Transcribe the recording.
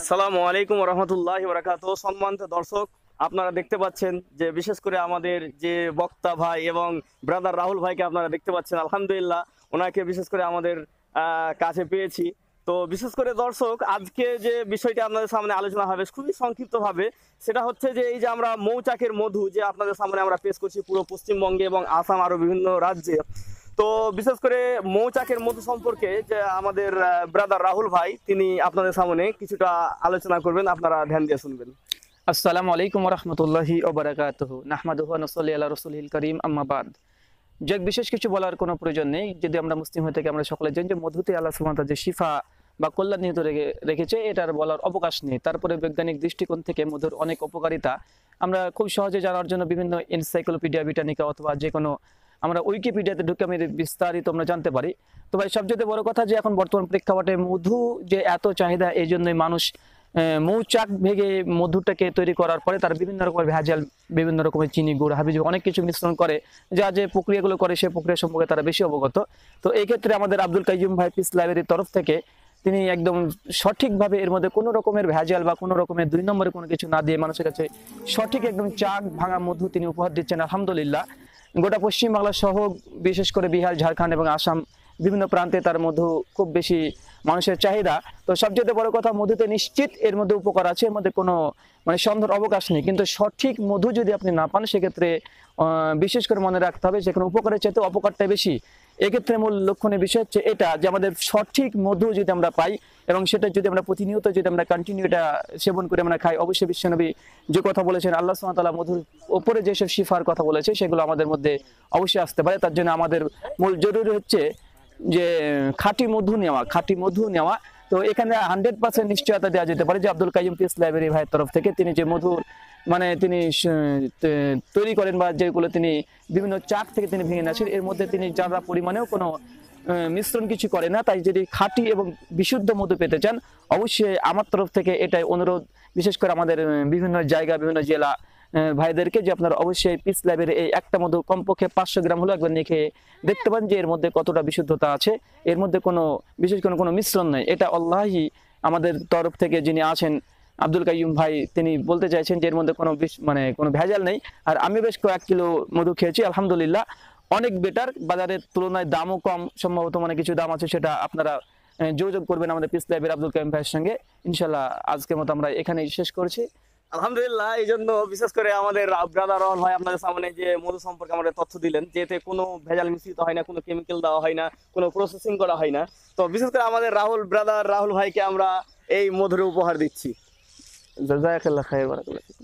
আসসালামু আলাইকুম রহমতুল্লাহ বরাকাত সম্মানিত দর্শক আপনারা দেখতে পাচ্ছেন যে বিশেষ করে আমাদের যে বক্তা ভাই এবং ব্রাদার রাহুল ভাইকে আপনারা দেখতে পাচ্ছেন আলহামদুলিল্লাহ ওনাকে বিশেষ করে আমাদের কাছে পেয়েছি তো বিশেষ করে দর্শক আজকে যে বিষয়টি আপনাদের সামনে আলোচনা হবে খুবই সংক্ষিপ্তভাবে সেটা হচ্ছে যে এই যে আমরা মৌচাকের মধু যে আপনাদের সামনে আমরা পেশ করছি পুরো পশ্চিমবঙ্গে এবং আসাম আরও বিভিন্ন রাজ্যে তো বিশেষ করে মৌচাকের মধু সম্পর্কে যে আমাদের ব্রাদার রাহুল ভাই তিনি আপনাদের সামনে কিছুটা আলোচনা করবেন আপনারা ধ্যান দিয়ে শুনবেন আসসালামু আলাইকুম রহমতুল্লাহি ওবরাকাত নাহমাদুহানসল্লি আল্লাহ রসুল করিম আম্মাবাদ যাক বিশেষ কিছু বলার কোনো প্রয়োজন নেই যদি আমরা মুসলিম হয়ে থাকি আমরা সকলে জানি যে মধুতে আল্লাহ সুমতা যে শিফা বা কল্যাণ নিহিত রেখে রেখেছে এটার বলার অবকাশ নেই তারপরে বৈজ্ঞানিক দৃষ্টিকোণ থেকে মধুর অনেক উপকারিতা আমরা খুব সহজে জানার জন্য বিভিন্ন এনসাইক্লোপিডিয়া বিটানিকা অথবা যে কোনো আমরা উইকিপিডিয়াতে ঢুকে আমি বিস্তারিত আমরা জানতে পারি তো ভাই সবচেয়ে বড় কথা যে এখন বর্তমান প্রেক্ষাপটে মধু যে এত চাহিদা এই জন্যই মানুষ মৌচাক ভেঙে মধুটাকে তৈরি করার পরে তার বিভিন্ন রকমের ভেজাল বিভিন্ন রকমের চিনি গুড় হাবিজ অনেক কিছু মিশ্রণ করে যা যে প্রক্রিয়াগুলো করে সে প্রক্রিয়া সম্পর্কে তারা বেশি অবগত তো এই ক্ষেত্রে আমাদের আব্দুল কাইজুম ভাই পিস লাইব্রেরির তরফ থেকে তিনি একদম সঠিকভাবে এর মধ্যে কোনো রকমের ভেজাল বা কোনো রকমের দুই নম্বরে কোনো কিছু না দিয়ে মানুষের কাছে সঠিক একদম চাক ভাঙা মধু তিনি উপহার দিচ্ছেন আলহামদুলিল্লাহ গোটা পশ্চিমবাংলা সহ বিশেষ করে বিহার ঝাড়খণ্ড এবং আসাম বিভিন্ন প্রান্তে তার মধু খুব বেশি মানুষের চাহিদা তো সবচেয়ে বড় কথা মধুতে নিশ্চিত এর মধ্যে উপকার আছে এর মধ্যে কোনো মানে সন্ধ্যার অবকাশ নেই কিন্তু সঠিক মধু যদি আপনি না পান সেক্ষেত্রে বিশেষ করে মনে রাখতে হবে সেখানে উপকারের চাইতে অপকারটা বেশি এক্ষেত্রে মূল লক্ষণের বিষয় হচ্ছে এটা যে আমাদের সঠিক মধু যদি আমরা পাই এবং সেটা যদি আমরা প্রতিনিয়ত যদি আমরা কন্টিনিউ এটা সেবন করে আমরা খাই অবশ্যই বিশ্বনবী যে কথা বলেছেন আল্লাহ সুমতালা মধুর ওপরে যেসব শিফার কথা বলেছে সেগুলো আমাদের মধ্যে অবশ্যই আসতে পারে তার জন্য আমাদের মূল জরুরি হচ্ছে যে খাঁটি মধু নেওয়া খাঁটি মধু নেওয়া তো এখানে হান্ড্রেড পার্সেন্ট নিশ্চয়তা দেওয়া যেতে পারে যে আব্দুল কাইম পিস লাইব্রেরি ভাইয়ের তরফ থেকে তিনি যে মধুর মানে তিনি তৈরি করেন বা যেগুলো তিনি বিভিন্ন চাক থেকে তিনি ভেঙে নিয়েছেন এর মধ্যে তিনি যারা পরিমাণেও কোনো মিশ্রণ কিছু করে না তাই যদি খাঁটি এবং বিশুদ্ধ মধু পেতে চান অবশ্যই আমার তরফ থেকে এটাই অনুরোধ বিশেষ করে আমাদের বিভিন্ন জায়গা বিভিন্ন জেলা ভাইদেরকে যে আপনারা অবশ্যই পিস ল্যাবের এই একটা মধু কমপক্ষে পাঁচশো গ্রাম হলো একবার নিয়ে খেয়ে দেখতে পান যে এর মধ্যে কতটা বিশুদ্ধতা আছে এর মধ্যে কোনো বিশেষ কোনো কোনো মিশ্রণ নেই এটা আল্লাহই আমাদের তরফ থেকে যিনি আছেন আব্দুল কাইম ভাই তিনি বলতে চাইছেন যে এর মধ্যে কোনো মানে কোনো ভেজাল নেই আর আমি বেশ কয়েক কিলো মধু খেয়েছি আলহামদুলিল্লাহ অনেক বেটার বাজারের তুলনায় দামও কম সম্ভবত মানে কিছু দাম আছে সেটা আপনারা যোগাযোগ করবেন আমাদের পিস লাইবের আব্দুল কাইম ভাইয়ের সঙ্গে ইনশাল্লাহ আজকের মতো আমরা এখানেই শেষ করছি আলহামদুলিল্লাহ এই জন্য বিশেষ করে আমাদের ব্রাদার হয় ভাই আপনাদের সামনে যে মধু সম্পর্কে আমাদের তথ্য দিলেন যে এতে কোনো ভেজাল মিশ্রিত হয় না কোনো কেমিক্যাল দেওয়া হয় না কোনো প্রসেসিং করা হয় না তো বিশেষ করে আমাদের রাহুল ব্রাদার রাহুল ভাইকে আমরা এই মধুর উপহার দিচ্ছি جزاك الله خير بارك الله فيك